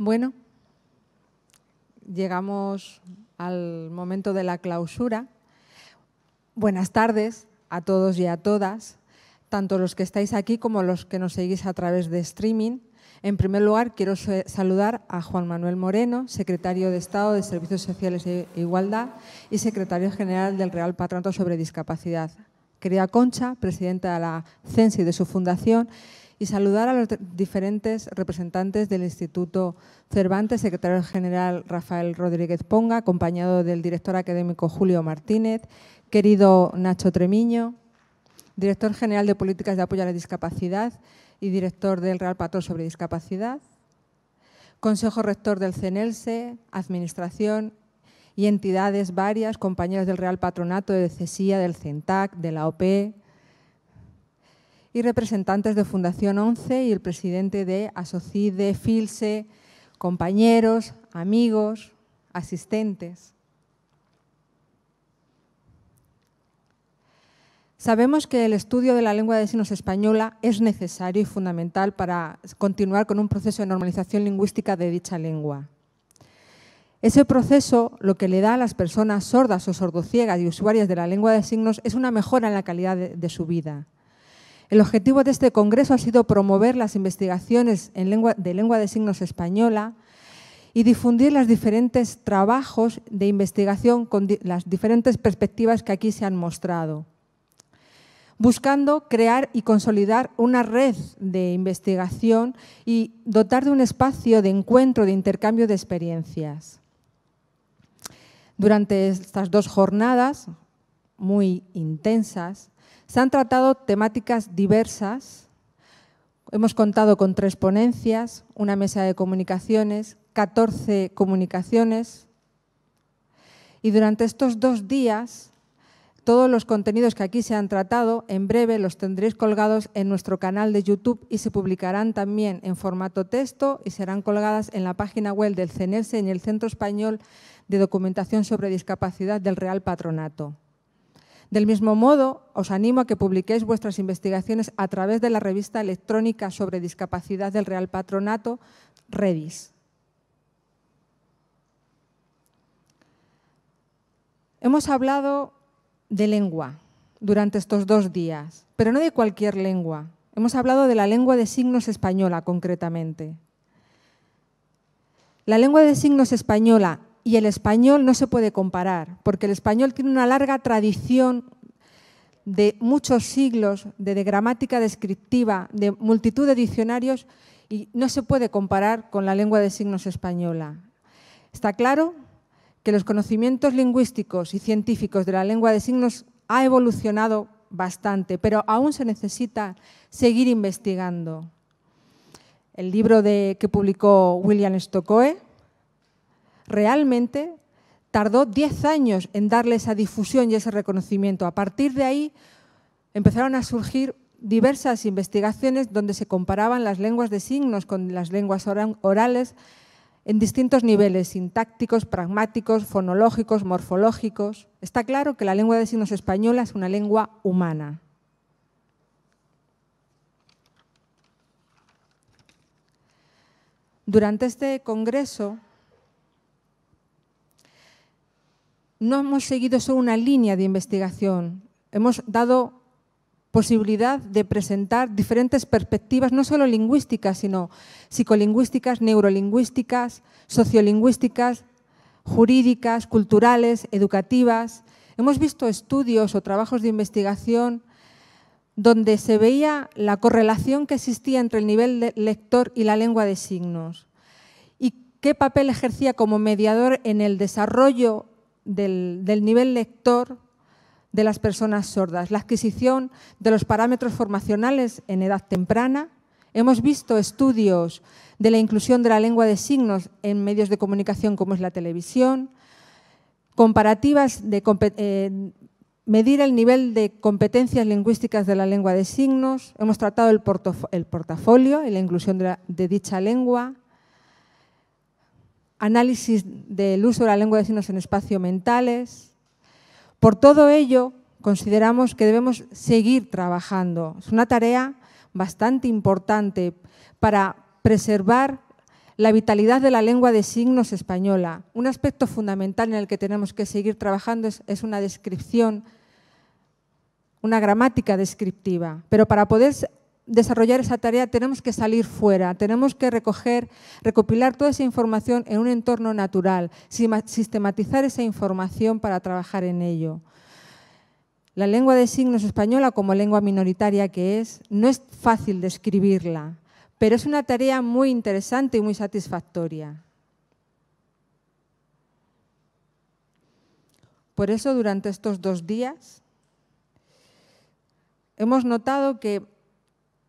Bueno, llegamos al momento de la clausura. Buenas tardes a todos y a todas, tanto los que estáis aquí como los que nos seguís a través de streaming. En primer lugar, quiero saludar a Juan Manuel Moreno, secretario de Estado de Servicios Sociales e Igualdad y secretario general del Real Patronato sobre Discapacidad. Querida Concha, presidenta de la CENSI y de su fundación, y saludar a los diferentes representantes del Instituto Cervantes, secretario general Rafael Rodríguez Ponga, acompañado del director académico Julio Martínez, querido Nacho Tremiño, director general de Políticas de Apoyo a la Discapacidad y director del Real Patrón sobre Discapacidad, Consejo Rector del CENELSE, Administración y entidades varias, compañeros del Real Patronato, de CESIA, del CENTAC, de la OPE, y representantes de Fundación 11 y el presidente de Asocide, Filse, compañeros, amigos, asistentes. Sabemos que el estudio de la lengua de signos española es necesario y fundamental para continuar con un proceso de normalización lingüística de dicha lengua. Ese proceso lo que le da a las personas sordas o sordociegas y usuarias de la lengua de signos es una mejora en la calidad de su vida. El objetivo de este Congreso ha sido promover las investigaciones en de lengua de signos española y difundir los diferentes trabajos de investigación con las diferentes perspectivas que aquí se han mostrado, buscando crear y consolidar una red de investigación y dotar de un espacio de encuentro, de intercambio de experiencias. Durante estas dos jornadas muy intensas, se han tratado temáticas diversas. Hemos contado con tres ponencias, una mesa de comunicaciones, 14 comunicaciones. Y durante estos dos días, todos los contenidos que aquí se han tratado, en breve los tendréis colgados en nuestro canal de YouTube y se publicarán también en formato texto y serán colgadas en la página web del CENERSE en el Centro Español de Documentación sobre Discapacidad del Real Patronato. Del mismo modo, os animo a que publiquéis vuestras investigaciones a través de la revista electrónica sobre discapacidad del Real Patronato, Redis. Hemos hablado de lengua durante estos dos días, pero no de cualquier lengua. Hemos hablado de la lengua de signos española concretamente. La lengua de signos española y el español no se puede comparar, porque el español tiene una larga tradición de muchos siglos, de, gramática descriptiva, de multitud de diccionarios, y no se puede comparar con la lengua de signos española. Está claro que los conocimientos lingüísticos y científicos de la lengua de signos ha evolucionado bastante, pero aún se necesita seguir investigando. El libro de, que publicó William Stokoe, realmente tardó 10 años en darle esa difusión y ese reconocimiento. A partir de ahí empezaron a surgir diversas investigaciones donde se comparaban las lenguas de signos con las lenguas orales en distintos niveles, sintácticos, pragmáticos, fonológicos, morfológicos. Está claro que la lengua de signos española es una lengua humana. Durante este congreso no hemos seguido solo una línea de investigación, hemos dado posibilidad de presentar diferentes perspectivas, no solo lingüísticas, sino psicolingüísticas, neurolingüísticas, sociolingüísticas, jurídicas, culturales, educativas. Hemos visto estudios o trabajos de investigación donde se veía la correlación que existía entre el nivel de lector y la lengua de signos y qué papel ejercía como mediador en el desarrollo del, nivel lector de las personas sordas, la adquisición de los parámetros formacionales en edad temprana. Hemos visto estudios de la inclusión de la lengua de signos en medios de comunicación como es la televisión, comparativas de eh, medir el nivel de competencias lingüísticas de la lengua de signos, hemos tratado el, portafolio y la inclusión de dicha lengua, análisis del uso de la lengua de signos en espacios mentales. Por todo ello, consideramos que debemos seguir trabajando. Es una tarea bastante importante para preservar la vitalidad de la lengua de signos española. Un aspecto fundamental en el que tenemos que seguir trabajando es, una descripción, una gramática descriptiva. Pero para poder desarrollar esa tarea tenemos que salir fuera, tenemos que recoger, recopilar toda esa información en un entorno natural, sistematizar esa información para trabajar en ello. La lengua de signos española, como lengua minoritaria que es, no es fácil describirla, pero es una tarea muy interesante y muy satisfactoria. Por eso, durante estos dos días, hemos notado que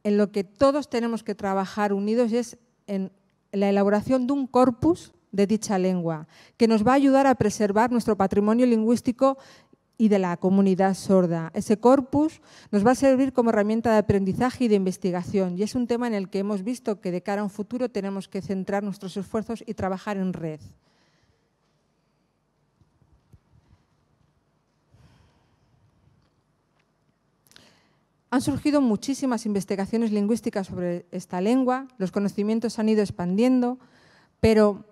en lo que todos tenemos que trabajar unidos es en la elaboración de un corpus de dicha lengua, que nos va a ayudar a preservar nuestro patrimonio lingüístico y de la comunidad sorda. Ese corpus nos va a servir como herramienta de aprendizaje y de investigación y es un tema en el que hemos visto que de cara a un futuro tenemos que centrar nuestros esfuerzos y trabajar en red. Han surgido muchísimas investigaciones lingüísticas sobre esta lengua, los conocimientos han ido expandiendo, pero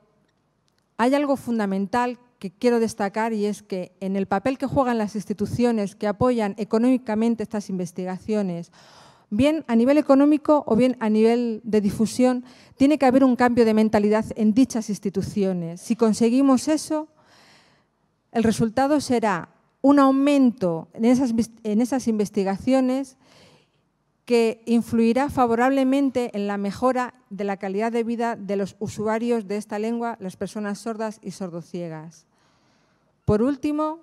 hay algo fundamental que quiero destacar y es que en el papel que juegan las instituciones que apoyan económicamente estas investigaciones, bien a nivel económico o bien a nivel de difusión, tiene que haber un cambio de mentalidad en dichas instituciones. Si conseguimos eso, el resultado será un aumento en esas, investigaciones que influirá favorablemente en la mejora de la calidad de vida de los usuarios de esta lengua, las personas sordas y sordociegas. Por último,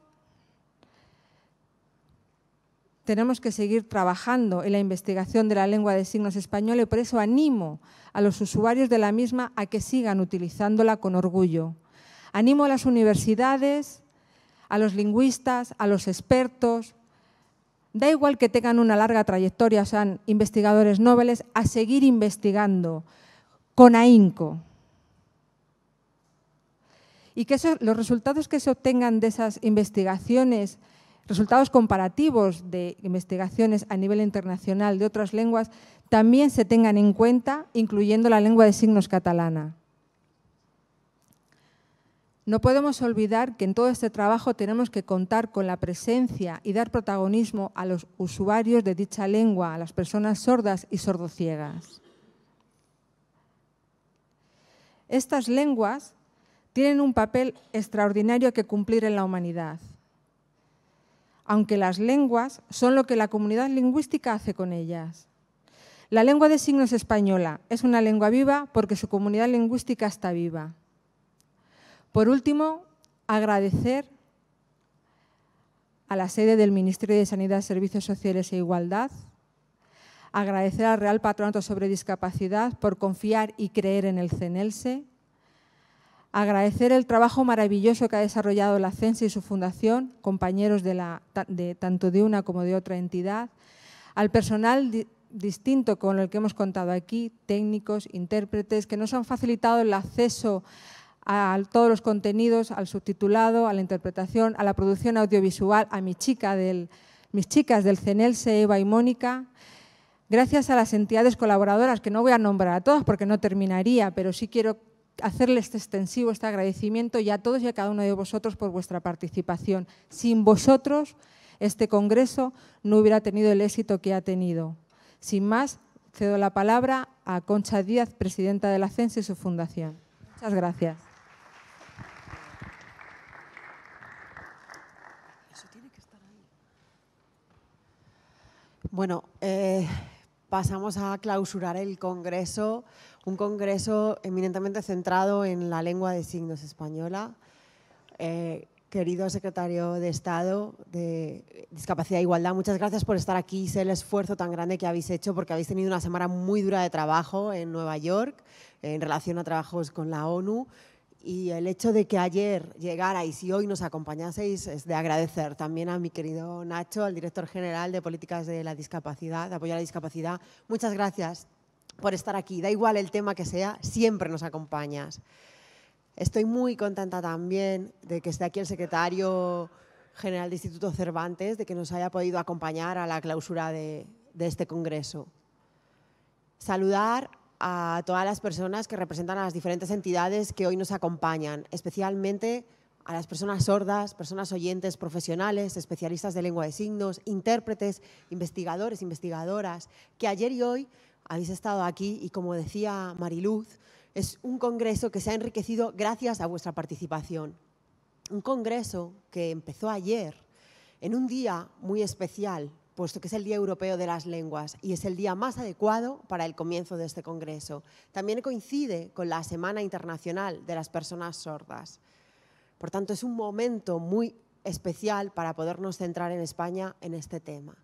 tenemos que seguir trabajando en la investigación de la lengua de signos española y por eso animo a los usuarios de la misma a que sigan utilizándola con orgullo. Animo a las universidades, a los lingüistas, a los expertos. Da igual que tengan una larga trayectoria, sean investigadores nobles, a seguir investigando con ahínco. Y que los resultados que se obtengan de esas investigaciones, resultados comparativos de investigaciones a nivel internacional de otras lenguas, también se tengan en cuenta, incluyendo la lengua de signos catalana. No podemos olvidar que en todo este trabajo tenemos que contar con la presencia y dar protagonismo a los usuarios de dicha lengua, a las personas sordas y sordociegas. Estas lenguas tienen un papel extraordinario que cumplir en la humanidad, aunque las lenguas son lo que la comunidad lingüística hace con ellas. La lengua de signos española es una lengua viva porque su comunidad lingüística está viva. Por último, agradecer a la sede del Ministerio de Sanidad, Servicios Sociales e Igualdad, agradecer al Real Patronato sobre Discapacidad por confiar y creer en el CENELSE, agradecer el trabajo maravilloso que ha desarrollado la CENSE y su fundación, compañeros de, tanto de una como de otra entidad, al personal distinto con el que hemos contado aquí, técnicos, intérpretes, que nos han facilitado el acceso a a todos los contenidos, al subtitulado, a la interpretación, a la producción audiovisual, a mi del, mis chicas del CENELSE, Eva y Mónica. Gracias a las entidades colaboradoras, que no voy a nombrar a todas porque no terminaría, pero sí quiero hacerles este extensivo este agradecimiento y a todos y a cada uno de vosotros por vuestra participación. Sin vosotros, este Congreso no hubiera tenido el éxito que ha tenido. Sin más, cedo la palabra a Concha Díaz, presidenta de la CENSE y su fundación. Muchas gracias. Bueno, eh, pasamos a clausurar el Congreso, un Congreso eminentemente centrado en la lengua de signos española. Eh, querido secretario de Estado de Discapacidad e Igualdad, muchas gracias por estar aquí. Sé el esfuerzo tan grande que habéis hecho porque habéis tenido una semana muy dura de trabajo en Nueva York en relación a trabajos con la ONU. Y el hecho de que ayer llegarais y hoy nos acompañaseis es de agradecer también a mi querido Nacho, al director general de Políticas de la Discapacidad, de Apoyo a la Discapacidad. Muchas gracias por estar aquí. Da igual el tema que sea, siempre nos acompañas. Estoy muy contenta también de que esté aquí el secretario general del Instituto Cervantes, de que nos haya podido acompañar a la clausura de, de este congreso. Saludar a todas las personas que representan a las diferentes entidades que hoy nos acompañan, especialmente a las personas sordas, personas oyentes, profesionales, especialistas de lengua de signos, intérpretes, investigadores, investigadoras, que ayer y hoy habéis estado aquí y como decía Mariluz, es un congreso que se ha enriquecido gracias a vuestra participación. Un congreso que empezó ayer en un día muy especial puesto que es el Día Europeo de las Lenguas y es el día más adecuado para el comienzo de este Congreso. También coincide con la Semana Internacional de las Personas Sordas. Por tanto, es un momento muy especial para podernos centrar en España en este tema.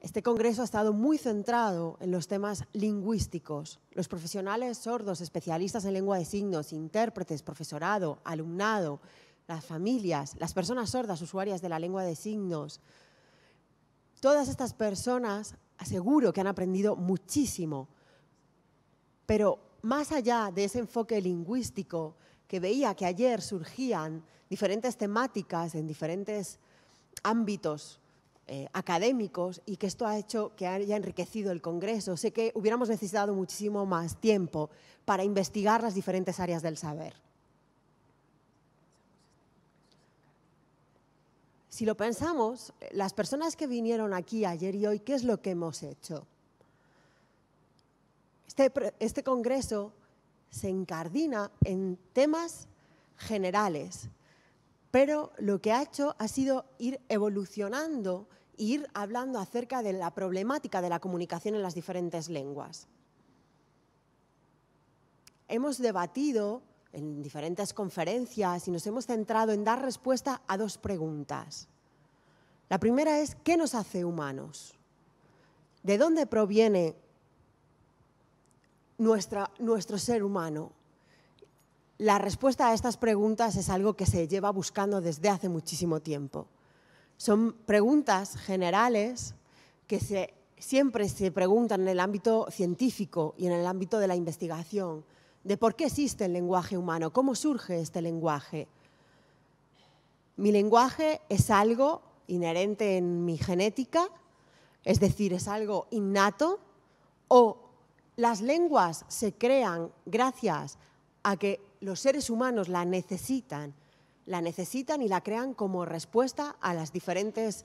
Este Congreso ha estado muy centrado en los temas lingüísticos. Los profesionales sordos, especialistas en lengua de signos, intérpretes, profesorado, alumnado, las familias, las personas sordas, usuarias de la lengua de signos, Todas estas personas aseguro que han aprendido muchísimo, pero más allá de ese enfoque lingüístico que veía que ayer surgían diferentes temáticas en diferentes ámbitos eh, académicos y que esto ha hecho que haya enriquecido el Congreso. Sé que hubiéramos necesitado muchísimo más tiempo para investigar las diferentes áreas del saber. Si lo pensamos, las personas que vinieron aquí ayer y hoy, ¿qué es lo que hemos hecho? Este, este, Congreso se encardina en temas generales, pero lo que ha hecho ha sido ir evolucionando ir hablando acerca de la problemática de la comunicación en las diferentes lenguas. Hemos debatido en diferentes conferencias y nos hemos centrado en dar respuesta a dos preguntas. La primera es, ¿qué nos hace humanos? ¿De dónde proviene nuestro ser humano? La respuesta a estas preguntas es algo que se lleva buscando desde hace muchísimo tiempo. Son preguntas generales que siempre se preguntan en el ámbito científico y en el ámbito de la investigación, de por qué existe el lenguaje humano, cómo surge este lenguaje. Mi lenguaje es algo inherente en mi genética, es decir, es algo innato, o las lenguas se crean gracias a que los seres humanos la necesitan, la necesitan y la crean como respuesta a las diferentes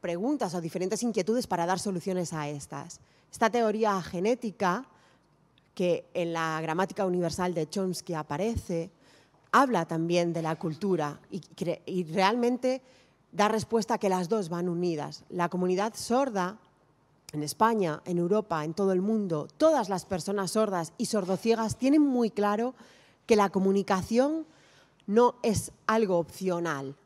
preguntas o diferentes inquietudes para dar soluciones a estas. Esta teoría genética que en la gramática universal de Chomsky aparece, habla también de la cultura y, realmente da respuesta a que las dos van unidas. La comunidad sorda en España, en Europa, en todo el mundo, todas las personas sordas y sordociegas tienen muy claro que la comunicación no es algo opcional,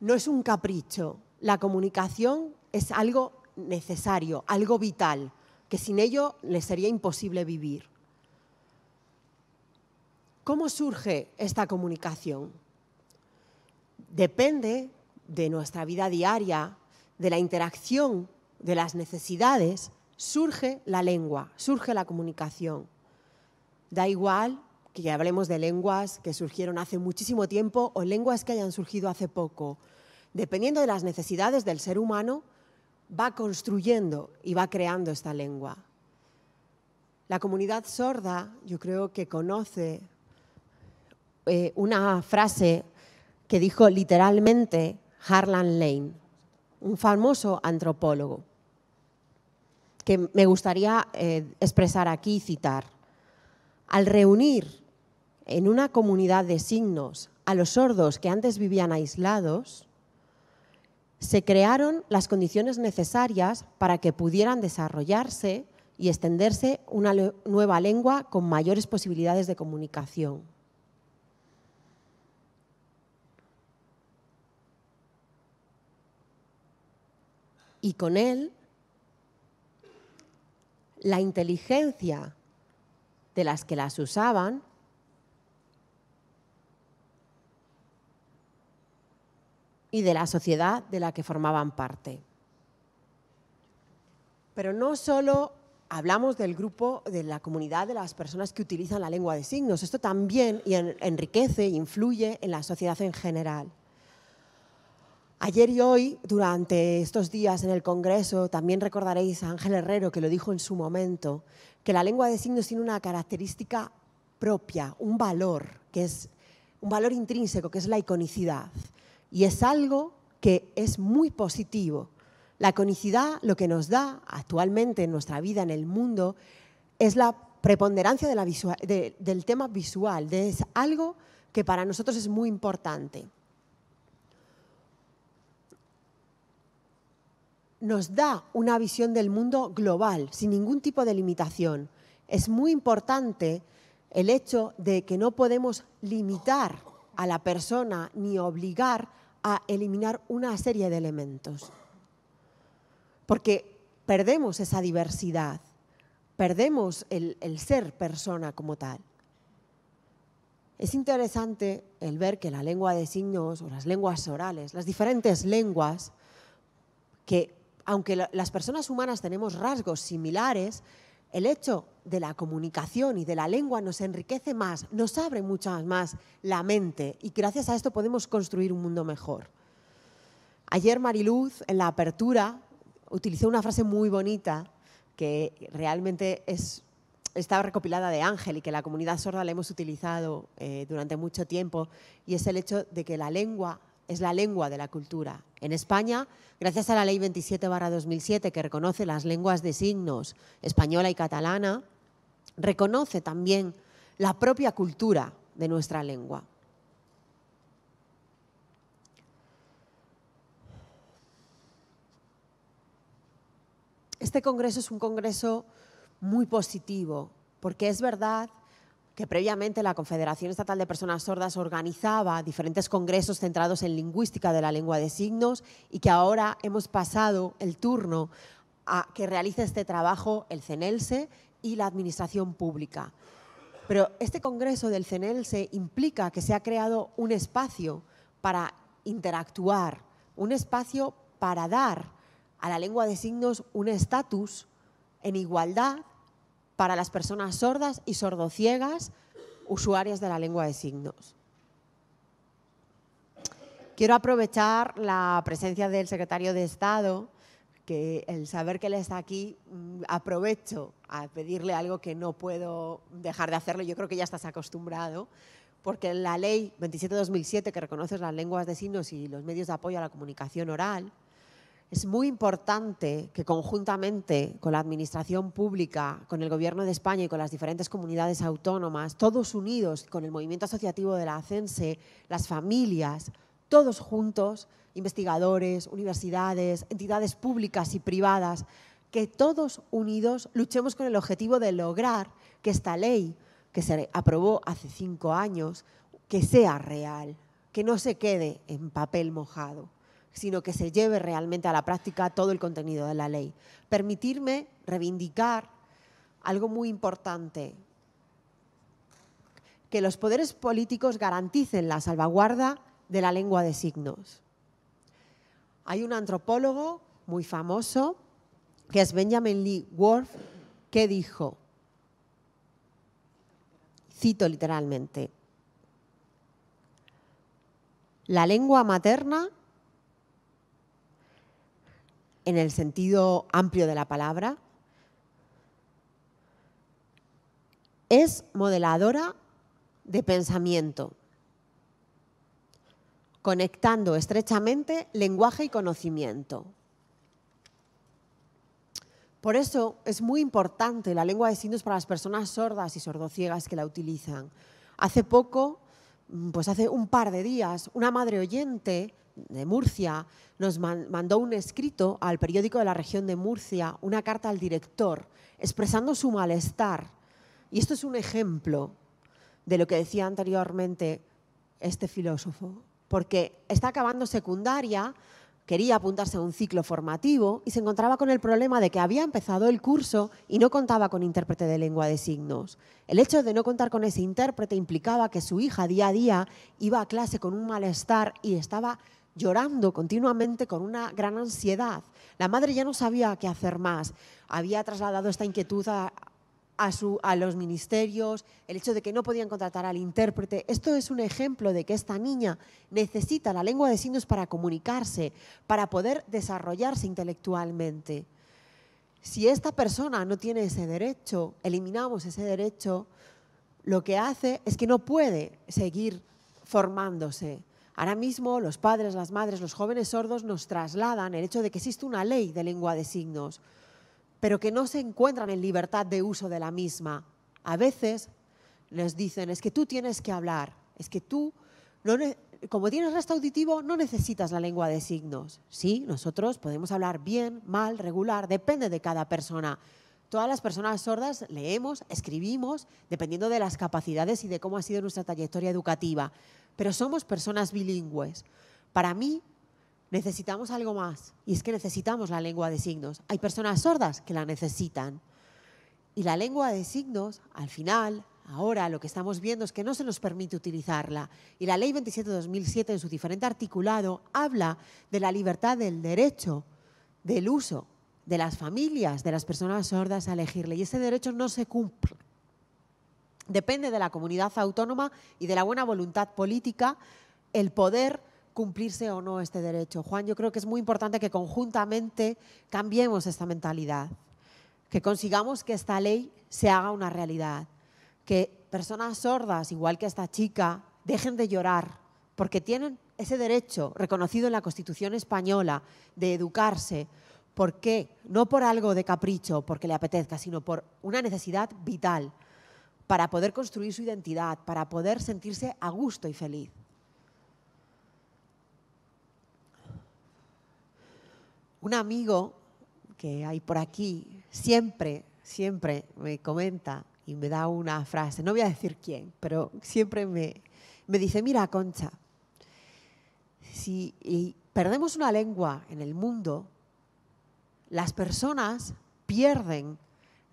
no es un capricho. La comunicación es algo necesario, algo vital que sin ello le sería imposible vivir. ¿Cómo surge esta comunicación? Depende de nuestra vida diaria, de la interacción, de las necesidades, surge la lengua, surge la comunicación. Da igual que hablemos de lenguas que surgieron hace muchísimo tiempo o lenguas que hayan surgido hace poco. Dependiendo de las necesidades del ser humano, va construyendo y va creando esta lengua. La comunidad sorda yo creo que conoce eh, una frase que dijo literalmente Harlan Lane, un famoso antropólogo, que me gustaría eh, expresar aquí y citar. Al reunir en una comunidad de signos a los sordos que antes vivían aislados, se crearon las condiciones necesarias para que pudieran desarrollarse y extenderse una nueva lengua con mayores posibilidades de comunicación. Y con él, la inteligencia de las que las usaban y de la sociedad de la que formaban parte. Pero no solo hablamos del grupo, de la comunidad de las personas que utilizan la lengua de signos, esto también enriquece e influye en la sociedad en general. Ayer y hoy, durante estos días en el Congreso, también recordaréis a Ángel Herrero, que lo dijo en su momento, que la lengua de signos tiene una característica propia, un valor, que es un valor intrínseco, que es la iconicidad y es algo que es muy positivo. La conicidad lo que nos da actualmente en nuestra vida, en el mundo, es la preponderancia del tema visual, es algo que para nosotros es muy importante. Nos da una visión del mundo global, sin ningún tipo de limitación. Es muy importante el hecho de que no podemos limitar a la persona ni obligar a eliminar una serie de elementos. Porque perdemos esa diversidad, perdemos el, ser persona como tal. Es interesante el ver que la lengua de signos o las lenguas orales, las diferentes lenguas, que aunque las personas humanas tenemos rasgos similares, el hecho de la comunicación y de la lengua nos enriquece más, nos abre mucho más la mente y gracias a esto podemos construir un mundo mejor. Ayer Mariluz, en la apertura, utilizó una frase muy bonita que realmente es, está recopilada de Ángel y que la comunidad sorda la hemos utilizado eh, durante mucho tiempo y es el hecho de que la lengua es la lengua de la cultura. En España, gracias a la Ley 27-2007 que reconoce las lenguas de signos española y catalana, reconoce también la propia cultura de nuestra lengua. Este congreso es un congreso muy positivo, porque es verdad que previamente la Confederación Estatal de Personas Sordas organizaba diferentes congresos centrados en lingüística de la lengua de signos y que ahora hemos pasado el turno a que realice este trabajo el CENELSE y la Administración Pública. Pero este congreso del CENELSE implica que se ha creado un espacio para interactuar, un espacio para dar a la lengua de signos un estatus en igualdad para las personas sordas y sordociegas usuarias de la lengua de signos. Quiero aprovechar la presencia del secretario de Estado, que el saber que él está aquí, mm, aprovecho a pedirle algo que no puedo dejar de hacerlo, yo creo que ya estás acostumbrado, porque la ley 27-2007, que reconoce las lenguas de signos y los medios de apoyo a la comunicación oral, es muy importante que conjuntamente con la Administración Pública, con el Gobierno de España y con las diferentes comunidades autónomas, todos unidos con el movimiento asociativo de la ACENSE, las familias, todos juntos, investigadores, universidades, entidades públicas y privadas, que todos unidos luchemos con el objetivo de lograr que esta ley que se aprobó hace cinco años, que sea real, que no se quede en papel mojado sino que se lleve realmente a la práctica todo el contenido de la ley. Permitirme reivindicar algo muy importante, que los poderes políticos garanticen la salvaguarda de la lengua de signos. Hay un antropólogo muy famoso, que es Benjamin Lee Worth que dijo, cito literalmente, la lengua materna en el sentido amplio de la palabra, es modeladora de pensamiento, conectando estrechamente lenguaje y conocimiento. Por eso es muy importante la lengua de signos para las personas sordas y sordociegas que la utilizan. Hace poco, mm, pues hace un par de días, una madre oyente de Murcia nos mandó un escrito al periódico de la región de Murcia, una carta al director, expresando su malestar. Y esto es un ejemplo de lo que decía anteriormente este filósofo, porque está acabando secundaria, quería apuntarse a un ciclo formativo y se encontraba con el problema de que había empezado el curso y no contaba con intérprete de lengua de signos. El hecho de no contar con ese intérprete implicaba que su hija día a día iba a clase con un malestar y estaba llorando continuamente con una gran ansiedad. La madre ya no sabía qué hacer más. Había trasladado esta inquietud a, los ministerios, el hecho de que no podían contratar al intérprete. Esto es un ejemplo de que esta niña necesita la lengua de signos para comunicarse, para poder desarrollarse intelectualmente. Si esta persona no tiene ese derecho, eliminamos ese derecho, lo que hace es que no puede seguir formándose. Ahora mismo los padres, las madres, los jóvenes sordos nos trasladan el hecho de que existe una ley de lengua de signos, pero que no se encuentran en libertad de uso de la misma. A veces les dicen, es que tú tienes que hablar, es que tú, como tienes resto auditivo, no necesitas la lengua de signos. Sí, nosotros podemos hablar bien, mal, regular, depende de cada persona, Todas las personas sordas leemos, escribimos, dependiendo de las capacidades y de cómo ha sido nuestra trayectoria educativa, pero somos personas bilingües. Para mí, necesitamos algo más, y es que necesitamos la lengua de signos. Hay personas sordas que la necesitan. Y la lengua de signos, al final, ahora lo que estamos viendo es que no se nos permite utilizarla. Y la Ley 27-2007, en su diferente articulado, habla de la libertad del derecho del uso de las familias, de las personas sordas a elegirle. Y ese derecho no se cumple. Depende de la comunidad autónoma y de la buena voluntad política el poder cumplirse o no este derecho. Juan, yo creo que es muy importante que conjuntamente cambiemos esta mentalidad, que consigamos que esta ley se haga una realidad, que personas sordas, igual que esta chica, dejen de llorar porque tienen ese derecho reconocido en la Constitución española de educarse, ¿Por qué? No por algo de capricho, porque le apetezca, sino por una necesidad vital para poder construir su identidad, para poder sentirse a gusto y feliz. Un amigo que hay por aquí siempre, siempre me comenta y me da una frase, no voy a decir quién, pero siempre me, me dice, mira Concha, si perdemos una lengua en el mundo, las personas pierden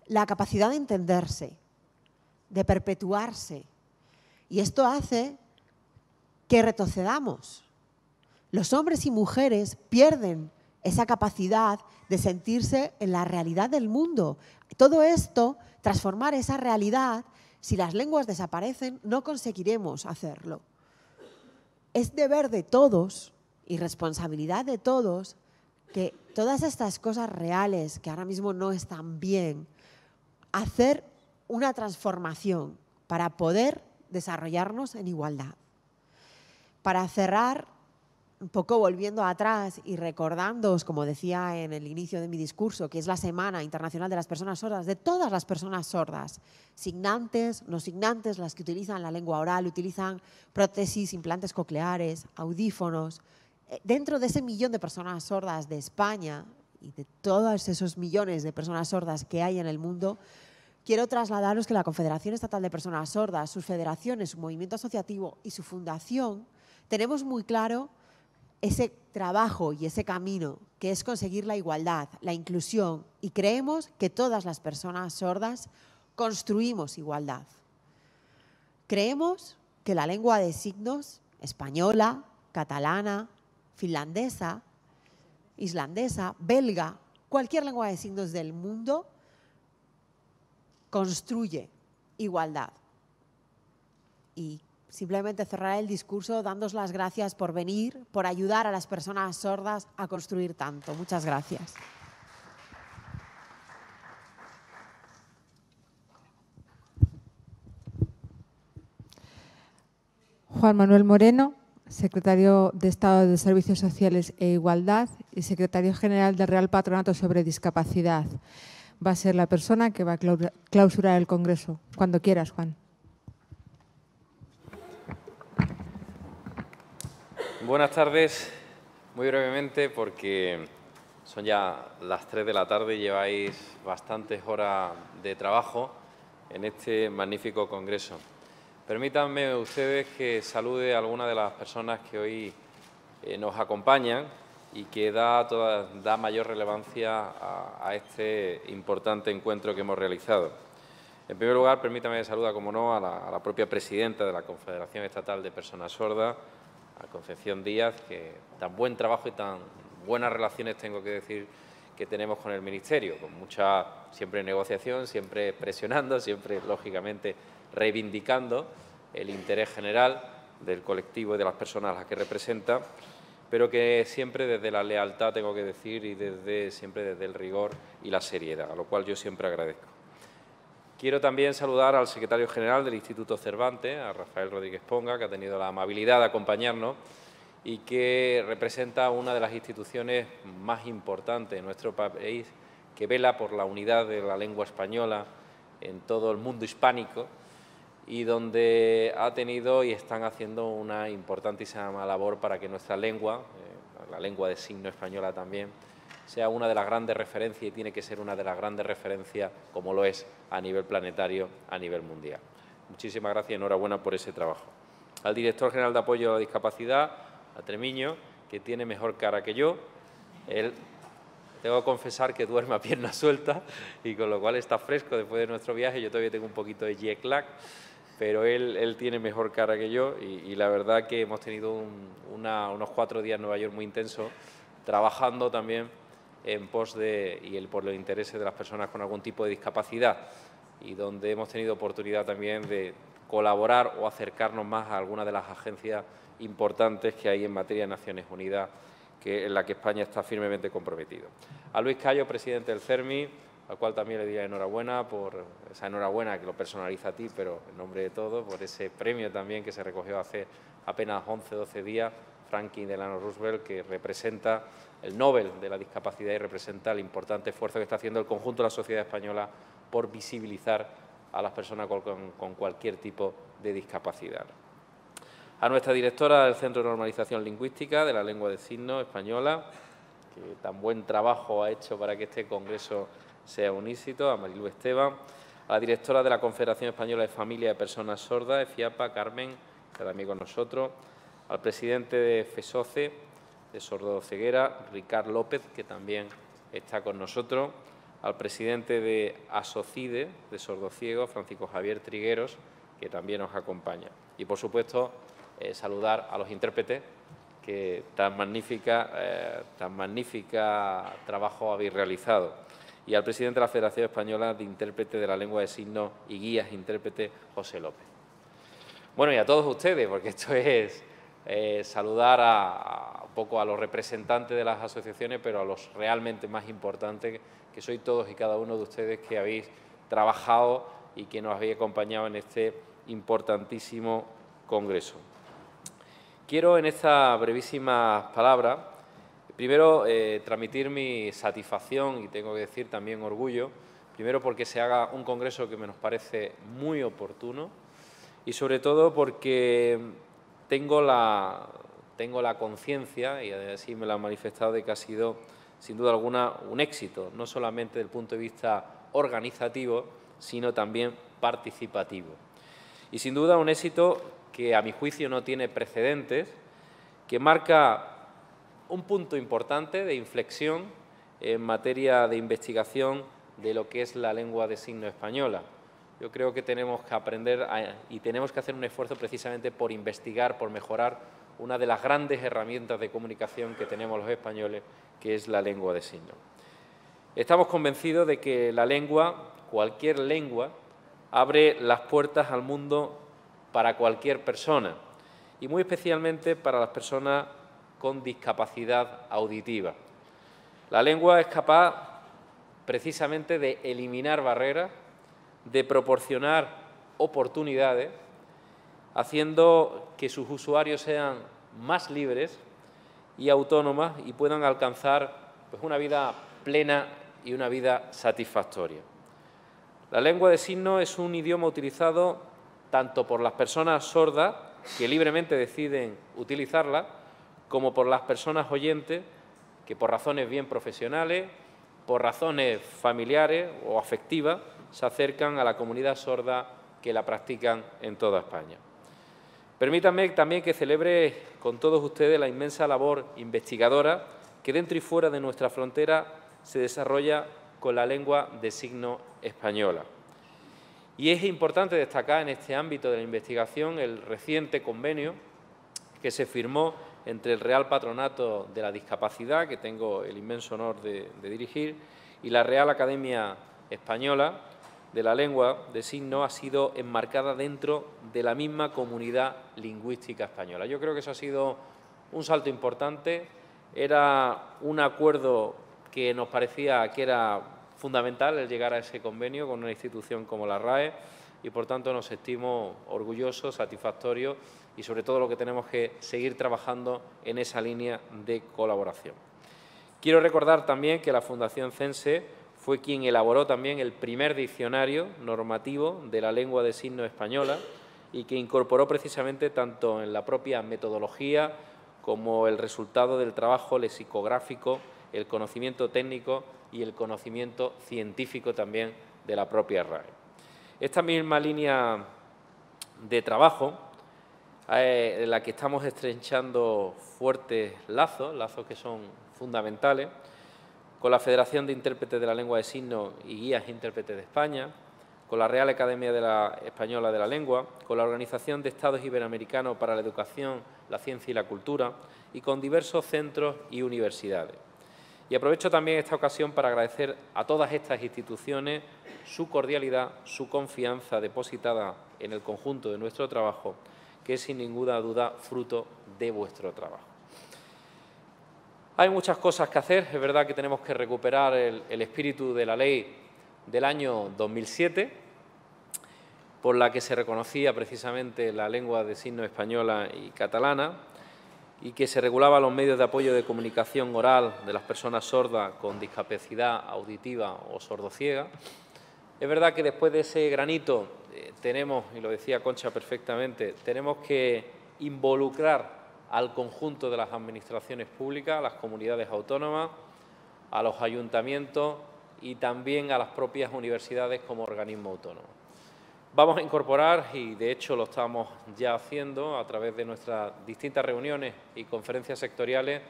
la capacidad de entenderse, de perpetuarse. Y esto hace que retrocedamos. Los hombres y mujeres pierden esa capacidad de sentirse en la realidad del mundo. Todo esto, transformar esa realidad, si las lenguas desaparecen, no conseguiremos hacerlo. Es deber de todos y responsabilidad de todos que todas estas cosas reales que ahora mismo no están bien, hacer una transformación para poder desarrollarnos en igualdad. Para cerrar, un poco volviendo atrás y recordándoos, como decía en el inicio de mi discurso, que es la Semana Internacional de las Personas Sordas, de todas las personas sordas, signantes, no signantes, las que utilizan la lengua oral, utilizan prótesis, implantes cocleares, audífonos, eh, dentro de ese millón de personas sordas de España y de todos esos millones de personas sordas que hay en el mundo, quiero trasladaros que la Confederación Estatal de Personas Sordas, sus federaciones, su movimiento asociativo y su fundación, tenemos muy claro ese trabajo y ese camino, que es conseguir la igualdad, la inclusión, y creemos que todas las personas sordas construimos igualdad. Creemos que la lengua de signos, española, catalana, finlandesa, islandesa, belga, cualquier lengua de signos del mundo construye igualdad. Y simplemente cerrar el discurso dándos las gracias por venir, por ayudar a las personas sordas a construir tanto. Muchas gracias. Juan Manuel Moreno secretario de Estado de Servicios Sociales e Igualdad y secretario general del Real Patronato sobre Discapacidad. Va a ser la persona que va a clausurar el Congreso. Cuando quieras, Juan. Buenas tardes. Muy brevemente, porque son ya las tres de la tarde y lleváis bastantes horas de trabajo en este magnífico Congreso. Permítanme ustedes que salude a alguna de las personas que hoy eh, nos acompañan y que da, da mayor relevancia a, este importante encuentro que hemos realizado. En primer lugar, permítame saludar, como no, a la, a la propia presidenta de la Confederación Estatal de Personas Sordas, a Concepción Díaz, que tan buen trabajo y tan buenas relaciones, tengo que decir, que tenemos con el Ministerio, con mucha, siempre negociación, siempre presionando, siempre, lógicamente, reivindicando el interés general del colectivo y de las personas a las que representa, pero que siempre desde la lealtad, tengo que decir, y desde, siempre desde el rigor y la seriedad, a lo cual yo siempre agradezco. Quiero también saludar al secretario general del Instituto Cervantes, a Rafael Rodríguez Ponga, que ha tenido la amabilidad de acompañarnos y que representa una de las instituciones más importantes en nuestro país, que vela por la unidad de la lengua española en todo el mundo hispánico y donde ha tenido y están haciendo una importantísima labor para que nuestra lengua, eh, la lengua de signo española también, sea una de las grandes referencias y tiene que ser una de las grandes referencias como lo es a nivel planetario, a nivel mundial. Muchísimas gracias y enhorabuena por ese trabajo. Al director general de apoyo a la discapacidad, a Tremiño, que tiene mejor cara que yo, él tengo que confesar que duerme a pierna suelta y con lo cual está fresco después de nuestro viaje. Yo todavía tengo un poquito de jet lag pero él, tiene mejor cara que yo y, la verdad que hemos tenido unos cuatro días en Nueva York muy intensos, trabajando también en pos de y por los intereses de las personas con algún tipo de discapacidad y donde hemos tenido oportunidad también de colaborar o acercarnos más a alguna de las agencias importantes que hay en materia de Naciones Unidas, en la que España está firmemente comprometido. A Luis Callo, presidente del CERMI, al cual también le diría enhorabuena por esa enhorabuena que lo personaliza a ti, pero en nombre de todos, por ese premio también que se recogió hace apenas 11, 12 días, Frankie Delano Roosevelt, que representa el Nobel de la discapacidad y representa el importante esfuerzo que está haciendo el conjunto de la sociedad española por visibilizar a las personas con, cualquier tipo de discapacidad. A nuestra directora del Centro de Normalización Lingüística de la Lengua de Signo Española, que tan buen trabajo ha hecho para que este congreso sea Unísito, a Marilu Esteban, a la directora de la Confederación Española de Familias de Personas Sordas, FIAPA, Carmen, que está también con nosotros, al presidente de FESOCE, de Sordo Ceguera, Ricard López, que también está con nosotros, al presidente de ASOCIDE, de Sordo Ciego, Francisco Javier Trigueros, que también nos acompaña. Y, por supuesto, eh, saludar a los intérpretes, que tan magnífica, eh, tan magnífica trabajo habéis realizado y al presidente de la Federación Española de Intérpretes de la Lengua de Signos y Guías Intérprete, José López. Bueno, y a todos ustedes, porque esto es eh, saludar a, un poco a los representantes de las asociaciones, pero a los realmente más importantes, que soy todos y cada uno de ustedes que habéis trabajado y que nos habéis acompañado en este importantísimo congreso. Quiero en esta brevísimas palabra Primero, eh, transmitir mi satisfacción y tengo que decir también orgullo, primero porque se haga un congreso que me nos parece muy oportuno y sobre todo porque tengo la, tengo la conciencia, y así me la han manifestado, de que ha sido sin duda alguna un éxito, no solamente desde el punto de vista organizativo, sino también participativo. Y sin duda un éxito que a mi juicio no tiene precedentes, que marca un punto importante de inflexión en materia de investigación de lo que es la lengua de signo española. Yo creo que tenemos que aprender y tenemos que hacer un esfuerzo precisamente por investigar, por mejorar una de las grandes herramientas de comunicación que tenemos los españoles, que es la lengua de signo. Estamos convencidos de que la lengua, cualquier lengua, abre las puertas al mundo para cualquier persona y muy especialmente para las personas con discapacidad auditiva. La lengua es capaz precisamente de eliminar barreras, de proporcionar oportunidades, haciendo que sus usuarios sean más libres y autónomas y puedan alcanzar pues, una vida plena y una vida satisfactoria. La lengua de signo es un idioma utilizado tanto por las personas sordas, que libremente deciden utilizarla, como por las personas oyentes que por razones bien profesionales, por razones familiares o afectivas, se acercan a la comunidad sorda que la practican en toda España. Permítanme también que celebre con todos ustedes la inmensa labor investigadora que dentro y fuera de nuestra frontera se desarrolla con la lengua de signo española. Y es importante destacar en este ámbito de la investigación el reciente convenio que se firmó entre el Real Patronato de la Discapacidad, que tengo el inmenso honor de, dirigir, y la Real Academia Española de la Lengua de Signo ha sido enmarcada dentro de la misma comunidad lingüística española. Yo creo que eso ha sido un salto importante, era un acuerdo que nos parecía que era fundamental el llegar a ese convenio con una institución como la RAE y por tanto nos sentimos orgullosos, satisfactorios y sobre todo lo que tenemos que seguir trabajando en esa línea de colaboración. Quiero recordar también que la Fundación Cense fue quien elaboró también el primer diccionario normativo de la lengua de signo española y que incorporó precisamente tanto en la propia metodología como el resultado del trabajo lexicográfico, el conocimiento técnico y el conocimiento científico también de la propia RAE. Esta misma línea de trabajo eh, en la que estamos estrechando fuertes lazos, lazos que son fundamentales, con la Federación de Intérpretes de la Lengua de Signos y Guías Intérpretes de España, con la Real Academia Española de la Lengua, con la Organización de Estados Iberoamericanos para la Educación, la Ciencia y la Cultura y con diversos centros y universidades. Y aprovecho también esta ocasión para agradecer a todas estas instituciones su cordialidad, su confianza depositada en el conjunto de nuestro trabajo que es sin ninguna duda fruto de vuestro trabajo. Hay muchas cosas que hacer, es verdad que tenemos que recuperar el, espíritu de la ley del año 2007, por la que se reconocía precisamente la lengua de signo española y catalana, y que se regulaba los medios de apoyo de comunicación oral de las personas sordas con discapacidad auditiva o sordociega. Es verdad que después de ese granito eh, tenemos, y lo decía Concha perfectamente, tenemos que involucrar al conjunto de las administraciones públicas, a las comunidades autónomas, a los ayuntamientos y también a las propias universidades como organismo autónomo. Vamos a incorporar, y de hecho lo estamos ya haciendo a través de nuestras distintas reuniones y conferencias sectoriales,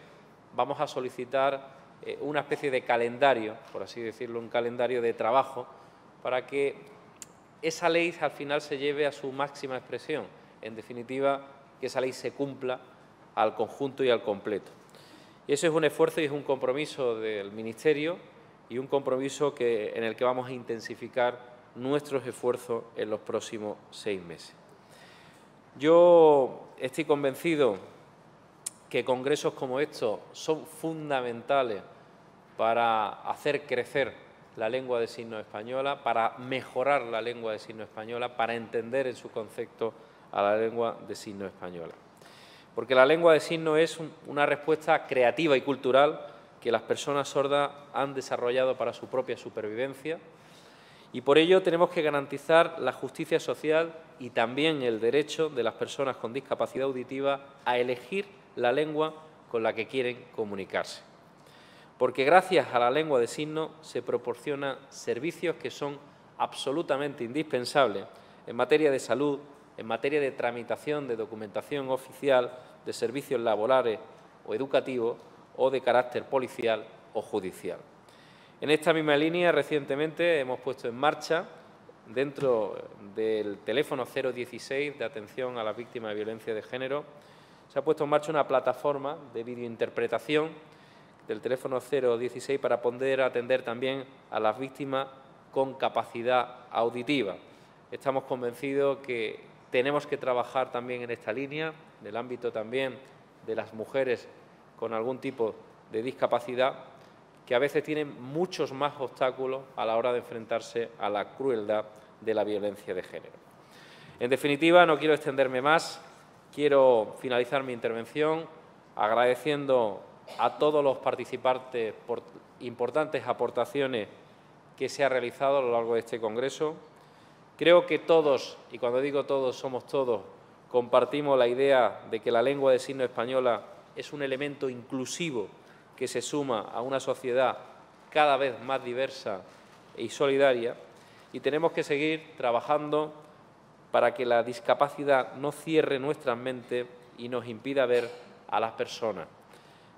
vamos a solicitar eh, una especie de calendario, por así decirlo, un calendario de trabajo para que esa ley al final se lleve a su máxima expresión. En definitiva, que esa ley se cumpla al conjunto y al completo. Y eso es un esfuerzo y es un compromiso del Ministerio y un compromiso que, en el que vamos a intensificar nuestros esfuerzos en los próximos seis meses. Yo estoy convencido que congresos como estos son fundamentales para hacer crecer la lengua de signo española, para mejorar la lengua de signo española, para entender en su concepto a la lengua de signo española. Porque la lengua de signo es una respuesta creativa y cultural que las personas sordas han desarrollado para su propia supervivencia y por ello tenemos que garantizar la justicia social y también el derecho de las personas con discapacidad auditiva a elegir la lengua con la que quieren comunicarse porque gracias a la lengua de signo se proporcionan servicios que son absolutamente indispensables en materia de salud, en materia de tramitación de documentación oficial, de servicios laborales o educativos o de carácter policial o judicial. En esta misma línea, recientemente hemos puesto en marcha, dentro del teléfono 016 de atención a las víctimas de violencia de género, se ha puesto en marcha una plataforma de videointerpretación del teléfono 016 para poder atender también a las víctimas con capacidad auditiva. Estamos convencidos que tenemos que trabajar también en esta línea, en el ámbito también de las mujeres con algún tipo de discapacidad, que a veces tienen muchos más obstáculos a la hora de enfrentarse a la crueldad de la violencia de género. En definitiva, no quiero extenderme más, quiero finalizar mi intervención agradeciendo a todos los participantes por importantes aportaciones que se ha realizado a lo largo de este Congreso. Creo que todos, y cuando digo todos, somos todos, compartimos la idea de que la lengua de signo española es un elemento inclusivo que se suma a una sociedad cada vez más diversa y solidaria y tenemos que seguir trabajando para que la discapacidad no cierre nuestras mentes y nos impida ver a las personas.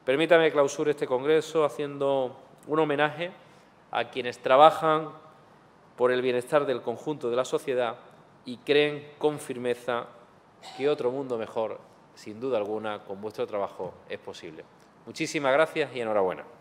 Permítame clausurar este Congreso haciendo un homenaje a quienes trabajan por el bienestar del conjunto de la sociedad y creen con firmeza que otro mundo mejor, sin duda alguna, con vuestro trabajo es posible. Muchísimas gracias y enhorabuena.